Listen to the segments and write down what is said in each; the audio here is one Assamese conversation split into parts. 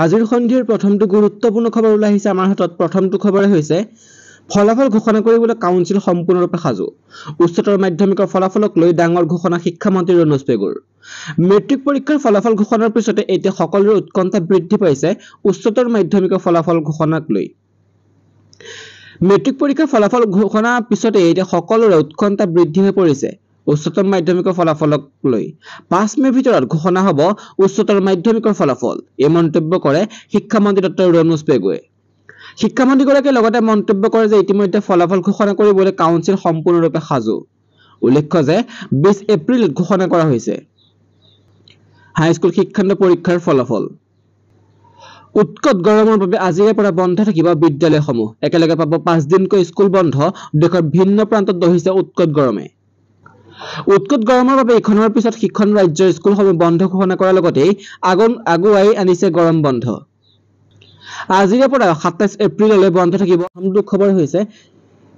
আজিৰ সন্ধিয়াৰ প্ৰথমটো গুৰুত্বপূৰ্ণ খবৰ ওলাই আহিছে আমাৰ হাতত প্ৰথমটো খবৰে হৈছে ফলাফল ঘোষণা কৰিবলৈ কাউঞ্চিল সম্পূৰ্ণৰূপে সাজু উচ্চতৰ মাধ্যমিকৰ ফলাফলক লৈ ডাঙৰ ঘোষণা শিক্ষামন্ত্ৰী ৰণোজ পেগুৰ মেট্ৰিক পৰীক্ষাৰ ফলাফল ঘোষণাৰ পিছতে এতিয়া সকলোৰে উৎকণ্ঠা বৃদ্ধি পাইছে উচ্চতৰ মাধ্যমিকৰ ফলাফল ঘোষণাক লৈ মেট্ৰিক পৰীক্ষাৰ ফলাফল ঘোষণাৰ পিছতে এতিয়া সকলোৰে উৎকণ্ঠা বৃদ্ধি হৈ পৰিছে উচ্চতৰ মাধ্যমিকৰ ফলাফলক লৈ পাঁচ মে'ৰ ভিতৰত ঘোষণা হ'ব উচ্চতৰ মাধ্যমিকৰ ফলাফল এই মন্তব্য কৰে শিক্ষামন্ত্ৰী ডক্টৰ ৰণোজ পেগুৱে শিক্ষামন্ত্ৰীগৰাকীয়ে লগতে মন্তব্য কৰে যে ইতিমধ্যে ফলাফল ঘোষণা কৰিবলৈ কাউন্সিল সম্পূৰ্ণৰূপে সাজু উল্লেখ্য যে বিশ এপ্ৰিলত ঘোষণা কৰা হৈছে হাইস্কুল শিক্ষান্ত পৰীক্ষাৰ ফলাফল উৎকট গৰমৰ বাবে আজিৰে পৰা বন্ধ থাকিব বিদ্যালয়সমূহ একেলগে পাব পাঁচদিনকৈ স্কুল বন্ধ দেশৰ ভিন্ন প্ৰান্তত বহিছে উৎকট গৰমে উৎকট গৰমৰ বাবে ইখনৰ পিছত সিখন ৰাজ্যৰ স্কুলসমূহ বন্ধ ঘোষণা কৰাৰ লগতেই আগুৱাই আনিছে গৰম বন্ধ আজিৰে পৰা সাতাইছ বন্ধ থাকিব প্ৰথমটো খবৰ হৈছে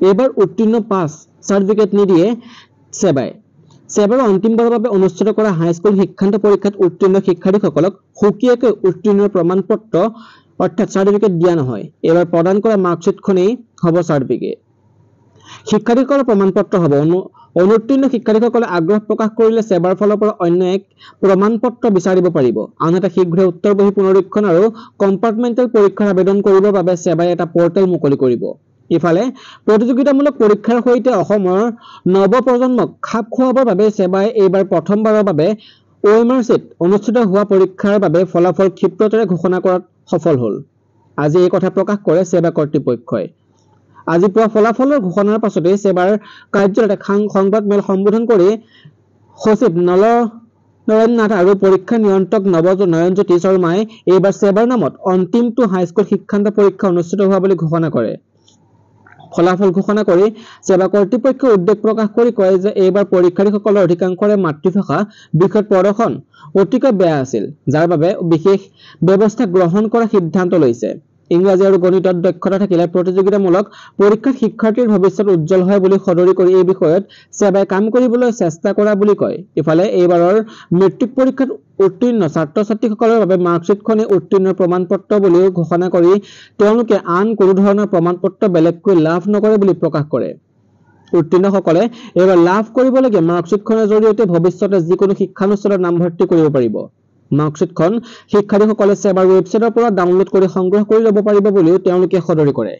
এইবাৰ উত্তীৰ্ণ পাছ চাৰ্টিফিকেট নিদিয়ে ছেবাই ছেবাৰ অন্তিমবাৰৰ বাবে অনুষ্ঠিত কৰা হাইস্কুল শিক্ষান্ত পৰীক্ষাত উত্তীৰ্ণ শিক্ষাৰ্থীসকলক সুকীয়াকৈ উত্তীৰ্ণৰ প্ৰমাণ পত্ৰ অৰ্থাৎ চাৰ্টিফিকেট দিয়া নহয় এইবাৰ প্ৰদান কৰা মাৰ্কশ্বিটখনেই হ'ব চাৰ্টিফিকেট শিক্ষাৰ্থীসকলৰ প্ৰমাণ পত্ৰ হ'ব অনু অনুত্তীৰ্ণ শিক্ষাৰ্থীসকলে আগ্ৰহ প্ৰকাশ কৰিলে ছেবাৰ ফালৰ পৰা অন্য এক প্ৰমাণ পত্ৰ বিচাৰিব পাৰিব আনহাতে শীঘ্ৰে উত্তৰ বহী পুনৰীক্ষণ আৰু কম্পাৰ্টমেণ্টেল পৰীক্ষাৰ আবেদন কৰিবৰ বাবে ছেবাই এটা পৰ্টেল মুকলি কৰিব ইফালে প্ৰতিযোগিতামূলক পৰীক্ষাৰ সৈতে অসমৰ নৱ প্ৰজন্মক খাপ খুৱাবৰ বাবে ছেবাই এইবাৰ প্ৰথমবাৰৰ বাবে অ' এম আৰ চিত অনুষ্ঠিত হোৱা পৰীক্ষাৰ বাবে ফলাফল ক্ষিপ্ৰতাৰে ঘোষণা কৰাত সফল হ'ল আজি এই কথা প্ৰকাশ কৰে ছেবা কৰ্তৃপক্ষই আজি পুৱা ফলাফলৰ ঘোষণাৰ পাছতেই ছেবাৰ কাৰ্যালয়ত এখন সংবাদ মেল সম্বোধন কৰি সচিব নল নৰেন নাথ আৰু পৰীক্ষা নিয়ন্ত্ৰক নৱজ নয়নজ্যোতি শৰ্মাই এইবাৰ ছেবাৰ নামত অন্তিমটো হাইস্কুল শিক্ষান্ত পৰীক্ষা অনুষ্ঠিত হোৱা বুলি ঘোষণা কৰে ফলাফল ঘোষণা কৰি ছেবা কৰ্তৃপক্ষই উদ্বেগ প্ৰকাশ কৰি কয় যে এইবাৰ পৰীক্ষাৰ্থীসকলৰ অধিকাংশৰে মাতৃভাষা বিষয়ত প্ৰদৰ্শন অতিকৈ বেয়া আছিল যাৰ বাবে বিশেষ ব্যৱস্থা গ্ৰহণ কৰাৰ সিদ্ধান্ত লৈছে ইংৰাজী আৰু গণিতত দক্ষতা থাকিলে প্ৰতিযোগিতামূলক পৰীক্ষাত শিক্ষাৰ্থীৰ ভৱিষ্যত উজ্জ্বল হয় বুলি সদৰি কৰি এই বিষয়ত চেবাই কাম কৰিবলৈ চেষ্টা কৰা বুলি কয় ইফালে এইবাৰৰ মেট্ৰিক পৰীক্ষাত উত্তীৰ্ণ ছাত্ৰ ছাত্ৰীসকলৰ বাবে মাৰ্কশ্বীটখনেই উত্তীৰ্ণ প্ৰমাণ পত্ৰ বুলিও ঘোষণা কৰি তেওঁলোকে আন কোনো ধৰণৰ প্ৰমাণ পত্ৰ বেলেগকৈ লাভ নকৰে বুলি প্ৰকাশ কৰে উত্তীৰ্ণসকলে এইবাৰ লাভ কৰিবলগীয়া মাৰ্কশ্বীটখনৰ জৰিয়তে ভৱিষ্যতে যিকোনো শিক্ষানুষ্ঠানত নামভৰ্তি কৰিব পাৰিব মাৰ্কশ্বিটখন শিক্ষাৰ্থীসকলে ছেবাৰ ৱেবছাইটৰ পৰা ডাউনলোড কৰি সংগ্ৰহ কৰি ল'ব পাৰিব বুলিও তেওঁলোকে সদৰি কৰে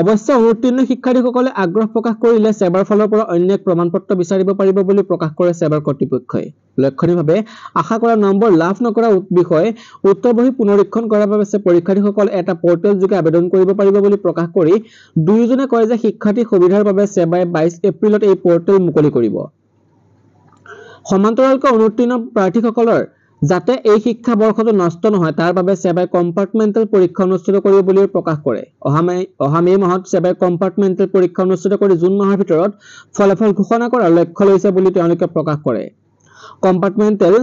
অৱশ্যে অনুত্তীৰ্ণ শিক্ষাৰ্থীসকলে আগ্ৰহ প্ৰকাশ কৰিলে ছেবাৰ ফালৰ পৰা অন্য এক প্ৰমাণ পত্ৰ বিচাৰিব পাৰিব বুলি প্ৰকাশ কৰে ছেবাৰ কৰ্তৃপক্ষই লক্ষণীয়ভাৱে আশা কৰা নম্বৰ লাভ নকৰা বিষয়ে উত্তৰ বহী পুনৰীক্ষণ কৰাৰ বাবে পৰীক্ষাৰ্থীসকল এটা পৰ্টেল যোগে আবেদন কৰিব পাৰিব বুলি প্ৰকাশ কৰি দুয়োজনে কয় যে শিক্ষাৰ্থী সুবিধাৰ বাবে ছেবাই বাইছ এপ্ৰিলত এই পৰ্টেল মুকলি কৰিব সমান্তৰালকৈ অনুত্তীৰ্ণ প্ৰাৰ্থীসকলৰ যাতে এই শিক্ষাবৰ্ষটো নষ্ট নহয় তাৰ বাবে চেবাই কম্পাৰ্টমেণ্টেল পৰীক্ষা অনুষ্ঠিত কৰিব বুলিও প্ৰকাশ কৰে অহা মে অহা মে মাহত চেবাই কম্পাৰ্টমেণ্টেল পৰীক্ষা অনুষ্ঠিত কৰি জুন মাহৰ ভিতৰত ফলাফল ঘোষণা কৰাৰ লক্ষ্য লৈছে বুলি তেওঁলোকে প্ৰকাশ কৰে কম্পাৰ্টমেণ্টেল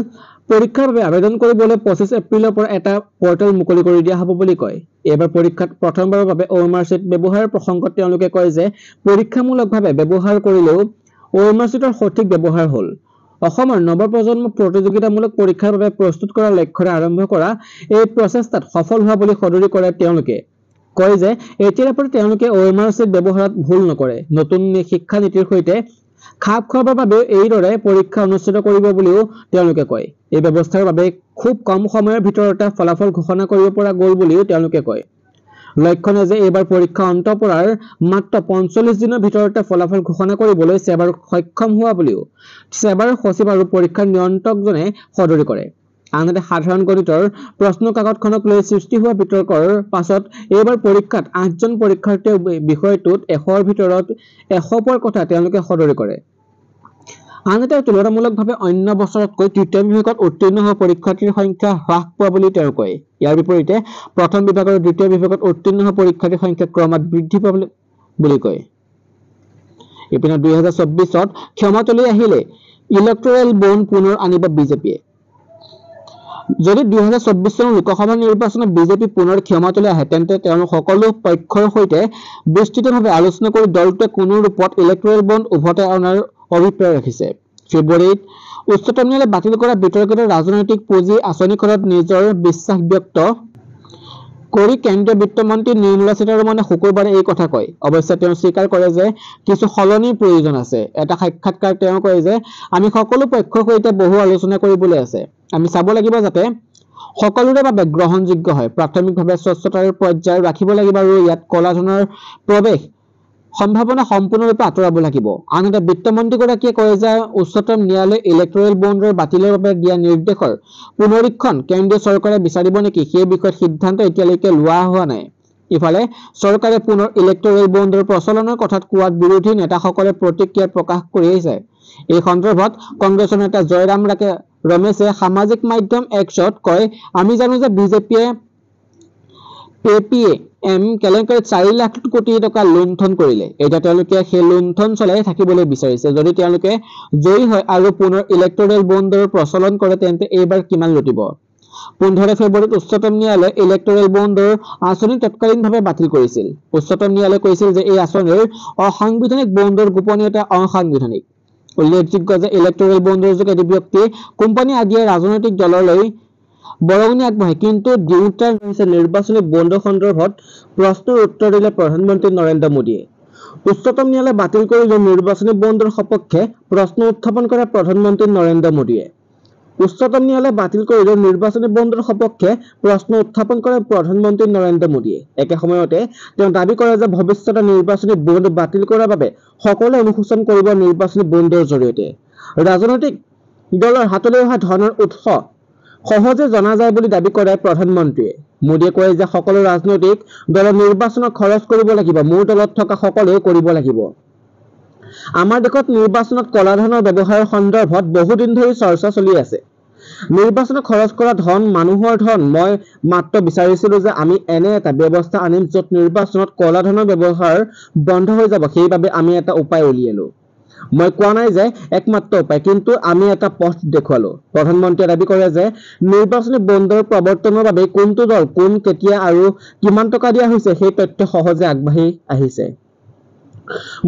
পৰীক্ষাৰ বাবে আবেদন কৰিবলৈ পঁচিছ এপ্ৰিলৰ পৰা এটা পৰ্টেল মুকলি কৰি দিয়া হ'ব বুলি কয় এইবাৰ পৰীক্ষাত প্ৰথমবাৰৰ বাবে অ' এম ব্যৱহাৰৰ প্ৰসংগত তেওঁলোকে কয় যে পৰীক্ষামূলকভাৱে ব্যৱহাৰ কৰিলেও অ' এম আৰ সঠিক ব্যৱহাৰ হ'ল অসমৰ নৱপ্ৰজন্ম প্ৰতিযোগিতামূলক পৰীক্ষাৰ বাবে প্ৰস্তুত কৰাৰ লক্ষ্যৰে আৰম্ভ কৰা এই প্ৰচেষ্টাত সফল হোৱা বুলি সদৰি কৰে তেওঁলোকে কয় যে এতিয়াৰ পৰা তেওঁলোকে অ' এম আৰ চিত ব্যৱহাৰত ভুল নকৰে নতুন শিক্ষা নীতিৰ সৈতে খাপ খোৱাবৰ বাবেও এইদৰে পৰীক্ষা অনুষ্ঠিত কৰিব বুলিও তেওঁলোকে কয় এই ব্যৱস্থাৰ বাবে খুব কম সময়ৰ ভিতৰতে ফলাফল ঘোষণা কৰিব পৰা গ'ল বুলিও তেওঁলোকে কয় লক্ষণীয় যে এইবাৰ পৰীক্ষা অন্ত পৰাৰ মাত্ৰ পঞ্চল্লিছ দিনৰ ভিতৰতে ফলাফল ঘোষণা কৰিবলৈ ছেবাৰ সক্ষম হোৱা বুলিও ছেবাৰ সচিব আৰু পৰীক্ষাৰ নিয়ন্ত্ৰকজনে সদৰি কৰে আনহাতে সাধাৰণ গণিতৰ প্ৰশ্ন কাকতখনক লৈ সৃষ্টি হোৱা বিতৰ্কৰ পাছত এইবাৰ পৰীক্ষাত আঠজন পৰীক্ষাৰ্থীয়ে বিষয়টোত এশৰ ভিতৰত এশ পোৱাৰ কথা তেওঁলোকে সদৰি কৰে আনহাতে তুলনামূলকভাৱে অন্য বছৰতকৈ তৃতীয় বিভাগত উত্তীৰ্ণ হোৱা পৰীক্ষাৰ্থীৰ সংখ্যা হ্ৰাস পোৱা বুলি তেওঁ কয় ইয়াৰ বিপৰীতে প্ৰথম বিভাগ আৰু দ্বিতীয় বিভাগত উত্তীৰ্ণ হোৱা পৰীক্ষাৰ্থীৰ সংখ্যা ক্ৰমাৎ বৃদ্ধি পোৱা বুলি কয় ইপিনে দুহেজাৰ চৌব্বিছত ক্ষমতালৈ আহিলে ইলেক্ট'ৰেল বন পুনৰ আনিব বিজেপিয়ে যদি দুহেজাৰ চৌবিশ চনৰ লোকসভা নিৰ্বাচনত বিজেপি পুনৰ ক্ষমতালৈ আহে তেন্তে তেওঁ সকলো পক্ষৰ সৈতে বিস্তৃতভাৱে আলোচনা কৰি দলটোৱে কোনো ৰূপত ইলেক্ট'ৰেল বন্দ উভতাই অনাৰ অভিপ্ৰায় ৰাখিছে ফেব্ৰুৱাৰীত উচ্চতম ন্যায়ালয়ে বাতিল কৰা বিতৰ্কিত ৰাজনৈতিক পুঁজি আঁচনিখনত নিজৰ বিশ্বাস ব্যক্ত কৰি কেন্দ্ৰীয় বিত্তমন্ত্ৰী নিৰ্মলা সীতাৰমনে শুকুৰবাৰে এই কথা কয় অৱশ্যে তেওঁ স্বীকাৰ কৰে যে কিছু সলনিৰ প্ৰয়োজন আছে এটা সাক্ষাৎকাৰ তেওঁ কয় যে আমি সকলো পক্ষৰ সৈতে বহু আলোচনা কৰিবলৈ আছে আমি চাব লাগিব যাতে সকলোৰে বাবে গ্ৰহণযোগ্য হয় প্ৰাথমিকভাৱে স্বচ্ছতাৰ পৰ্যায় ৰাখিব লাগিব আৰু ইয়াত কলা ধনৰ প্ৰৱেশ সম্ভাৱনা সম্পূৰ্ণৰূপে আঁতৰাব লাগিব আনহাতে বিত্তমন্ত্ৰীগৰাকীয়ে কয় যে উচ্চতম ন্যায়ালয়ে ইলেক্ট'ৰেল বণ্ডৰ বাতিলৰ বাবে দিয়া নিৰ্দেশৰ পুনৰীক্ষণ কেন্দ্ৰীয় চৰকাৰে বিচাৰিব নেকি সেই বিষয়ত সিদ্ধান্ত এতিয়ালৈকে লোৱা হোৱা নাই ইফালে চৰকাৰে পুনৰ ইলেক্ট'ৰেল বণ্ডৰ প্ৰচলনৰ কথাত কোৱাত বিৰোধী নেতাসকলে প্ৰতিক্ৰিয়া প্ৰকাশ কৰি আহিছে এই সন্দৰ্ভত কংগ্ৰেছৰ নেতা জয়ৰাম ৰাকে ৰমেশে সামাজিক মাধ্যম এক শ্বত কয় আমি জানো যে বিজেপিয়ে পে এম কেলেংকাৰী চাৰি লাখ কোটি টকা লুণ্ঠন কৰিলে এতিয়া তেওঁলোকে সেই লুণ্ঠন চলাই থাকিবলৈ বিচাৰিছে যদি তেওঁলোকে জয়ী হয় আৰু পুনৰ ইলেক্ট'ৰেল বণ্ডৰ প্ৰচলন কৰে তেন্তে এইবাৰ কিমান লুটিব পোন্ধৰ ফেব্ৰুৱাৰীত উচ্চতম ন্যায়ালয়ে ইলেক্ট'ৰেল বণ্ডৰ আঁচনি তৎকালীনভাৱে বাতিল কৰিছিল উচ্চতম ন্যায়ালয়ে কৈছিল যে এই আঁচনিৰ অসাংবিধানিক বণ্ডৰ গোপনীয়তা অসাংবিধানিক উল্লেখযোগ্য যে ইলেক্ট'ৰেল বণ্ডৰ যোগেদি ব্যক্তি কোম্পানী আদিয়ে ৰাজনৈতিক দললৈ বৰঙণি আগবঢ়ায় কিন্তু দিওঁতাৰ হৈছে নিৰ্বাচনী বন্দ সন্দৰ্ভত প্ৰশ্নৰ উত্তৰ দিলে প্ৰধানমন্ত্ৰী নৰেন্দ্ৰ মোদীয়ে উচ্চতম ন্যায়ালয়ে বাতিল কৰি যে নিৰ্বাচনী বন্দৰ সপক্ষে প্ৰশ্ন উত্থাপন কৰে প্ৰধানমন্ত্ৰী নৰেন্দ্ৰ মোদীয়ে উচ্চতম ন্যায়ালয়ে বাতিল কৰি যে নিৰ্বাচনী বন্দৰ সপক্ষে প্ৰশ্ন উত্থাপন কৰে প্ৰধানমন্ত্ৰী নৰেন্দ্ৰ মোদীয়ে একে সময়তে তেওঁ দাবী কৰে যে ভৱিষ্যতে নিৰ্বাচনী বন্দ বাতিল কৰাৰ বাবে সকলোৱে অনুশোচন কৰিব নিৰ্বাচনী বন্দৰ জৰিয়তে ৰাজনৈতিক দলৰ হাতলৈ অহা ধনৰ উৎস সহজে জনা যায় বুলি দাবী কৰে প্ৰধানমন্ত্ৰীয়ে মোদীয়ে কয় যে সকলো ৰাজনৈতিক দলৰ নিৰ্বাচনত খৰচ কৰিব লাগিব মোৰ দলত থকা সকলোৱে কৰিব লাগিব আমাৰ দেশত নিৰ্বাচনত কলা ধনৰ ব্যৱহাৰ সন্দৰ্ভত বহুদিন ধৰি চৰ্চা চলি আছে নিৰ্বাচনত খৰচ কৰা ধন মানুহৰ ধন মই মাত্ৰ বিচাৰিছিলো যে আমি এনে এটা ব্যৱস্থা আনিম য'ত নিৰ্বাচনত কলা ধনৰ ব্যৱহাৰ বন্ধ হৈ যাব সেইবাবে আমি এটা উপায় উলিয়ালো মই কোৱা নাই যে একমাত্ৰ উপায় কিন্তু আমি এটা পথ দেখুৱালো প্ৰধানমন্ত্ৰীয়ে দাবী কৰে যে নিৰ্বাচনী বন্দৰ প্ৰৱৰ্তনৰ বাবে কোনটো দল কোন কেতিয়া আৰু কিমান টকা দিয়া হৈছে সেই তথ্য সহজে আগবাঢ়ি আহিছে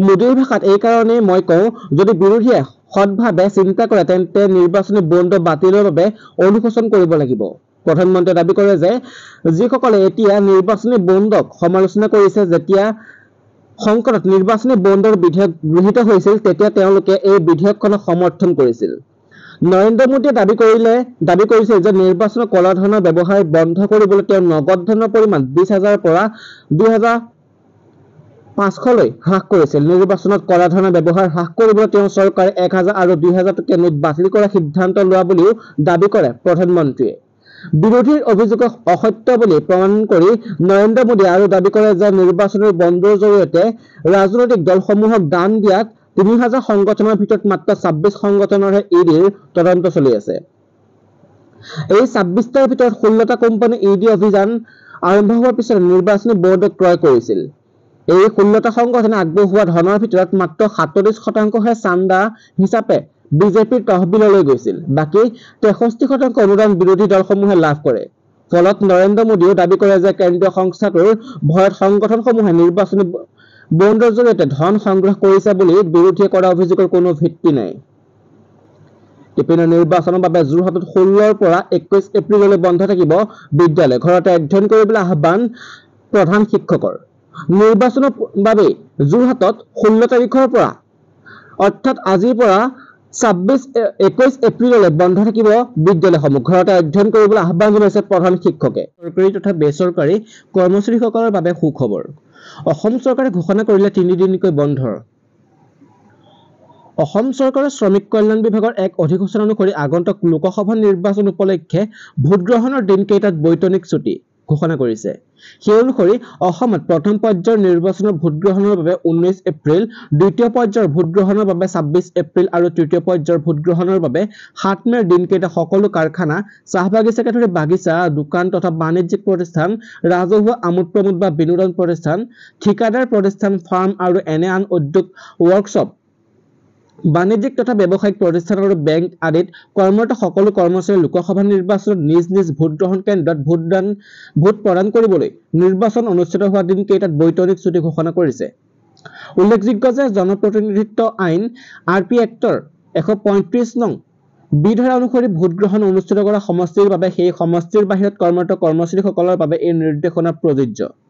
মোদীৰ ভাষাত এই কাৰণেই মই কওঁ যদি বিৰোধীয়ে সদভাৱে চিন্তা কৰে তেন্তে নিৰ্বাচনী বন্দ বাতিলৰ বাবে অনুশোচন কৰিব লাগিব প্ৰধানমন্ত্ৰীয়ে দাবী কৰে যে যিসকলে এতিয়া নিৰ্বাচনী বন্দক সমালোচনা কৰিছে যেতিয়া সংকটত নিৰ্বাচনী বণ্ডৰ বিধেয়ক গৃহীত হৈছিল তেতিয়া তেওঁলোকে এই বিধেয়কখনক সমৰ্থন কৰিছিল নৰেন্দ্ৰ মোদীয়ে দাবী কৰিলে দাবী কৰিছিল যে নিৰ্বাচনৰ কলা ধনৰ ব্যৱহাৰ বন্ধ কৰিবলৈ তেওঁ নগদ ধনৰ পৰিমাণ বিশ হাজাৰৰ পৰা দুই হাজাৰ পাঁচশলৈ হ্ৰাস কৰিছিল নিৰ্বাচনত কলা ধনৰ ব্যৱহাৰ হ্ৰাস কৰিবলৈ তেওঁ চৰকাৰে এক হাজাৰ আৰু দুই হাজাৰ টকীয়া নোট বাতিল কৰাৰ সিদ্ধান্ত লোৱা বুলিও দাবী কৰে প্ৰধানমন্ত্ৰীয়ে বিৰোধীৰ অভিযোগক অসত্য বুলি প্ৰমাণ কৰি নৰেন্দ্ৰ মোদীয়ে আৰু দাবী কৰে যে নিৰ্বাচনী বন্দৰ জৰিয়তে ৰাজনৈতিক দলসমূহক দান দিয়াত তিনি হাজাৰ সংগঠনৰ ভিতৰত মাত্ৰ ছাব্বিছ সংগঠনৰহে ই তদন্ত চলি আছে এই ছাব্বিছটাৰ ভিতৰত ষোল্লটা কোম্পানী ই ডি অভিযান আৰম্ভ হোৱাৰ পিছত নিৰ্বাচনী বোৰ্ডক ক্ৰয় কৰিছিল এই ষোল্লটা সংগঠনে আগবঢ়োৱা ধনৰ ভিতৰত মাত্ৰ সাতত্ৰিশ শতাংশহে চান্দা হিচাপে বিজেপিৰ তহবিললৈ গৈছিল বাকী তেষষ্ঠি শতাংশ অনুদান বিৰোধী দলসমূহে লাভ কৰে ফলত নৰেন্দ্ৰ মোদীয়েও দাবী কৰে যে কেন্দ্ৰীয় সংস্থাটোৰ ভয়ত সংগঠনসমূহে নিৰ্বাচনী বণ্ডৰ জৰিয়তে ধন সংগ্ৰহ কৰিছে বুলি বিৰোধীয়ে কৰা অভিযোগৰ কোনো ভিত্তি নাই টিপিনৰ নিৰ্বাচনৰ বাবে যোৰহাটত ষোল্লৰ পৰা একৈশ এপ্ৰিললৈ বন্ধ থাকিব বিদ্যালয় ঘৰতে অধ্যয়ন কৰিবলৈ আহ্বান প্ৰধান শিক্ষকৰ নিৰ্বাচনৰ বাবে যোৰহাটত ষোল্ল তাৰিখৰ পৰা অৰ্থাৎ আজিৰ পৰা ছাব্বিছ একৈছ এপ্ৰিললৈ বন্ধ থাকিব বিদ্যালয়সমূহ ঘৰতে অধ্যয়ন কৰিবলৈ আহ্বান জনাইছে প্ৰধান শিক্ষকে চৰকাৰী তথা বেচৰকাৰী কৰ্মচাৰীসকলৰ বাবে সুখবৰ অসম চৰকাৰে ঘোষণা কৰিলে তিনিদিনকৈ বন্ধ অসম চৰকাৰৰ শ্ৰমিক কল্যাণ বিভাগৰ এক অধিসূচনা অনুসৰি আগন্তুক লোকসভা নিৰ্বাচন উপলক্ষে ভোটগ্ৰহণৰ দিনকেইটাত বৈতনিক ছুটী ঘোষণা কৰিছে সেই অনুসৰি অসমত প্ৰথম পৰ্যায়ৰ নিৰ্বাচনৰ ভোটগ্ৰহণৰ বাবে ঊনৈছ এপ্ৰিল দ্বিতীয় পৰ্যায়ৰ ভোটগ্ৰহণৰ বাবে ছাব্বিছ এপ্ৰিল আৰু তৃতীয় পৰ্যায়ৰ ভোটগ্ৰহণৰ বাবে সাত মে'ৰ দিনকেইটা সকলো কাৰখানা চাহ বাগিচাকে ধৰি বাগিচা দোকান তথা বাণিজ্যিক প্ৰতিষ্ঠান ৰাজহুৱা আমোদ প্ৰমোদ বা বিনোদন প্ৰতিষ্ঠান ঠিকাদাৰ প্ৰতিষ্ঠান ফাৰ্ম আৰু এনে আন উদ্যোগ ৱৰ্কশ্বপ বাণিজ্যিক তথা ব্যৱসায়িক প্ৰতিষ্ঠান আৰু বেংক আদিত কৰ্মৰত সকলো কৰ্মচাৰী লোকসভা নিৰ্বাচনত নিজ নিজ ভোটগ্ৰহণ কেন্দ্ৰত ভোটদান ভোট প্ৰদান কৰিবলৈ নিৰ্বাচন অনুষ্ঠিত হোৱা দিনকেইটাত বৈতৰিক ছুটি ঘোষণা কৰিছে উল্লেখযোগ্য যে জনপ্ৰতিনিধিত্ব আইন আৰ পি এক্টৰ এশ পঁয়ত্ৰিছ নং বিধৰা অনুসৰি ভোটগ্ৰহণ অনুষ্ঠিত কৰা সমষ্টিৰ বাবে সেই সমষ্টিৰ বাহিৰত কৰ্মৰত কৰ্মচাৰীসকলৰ বাবে এই নিৰ্দেশনা প্ৰযোজ্য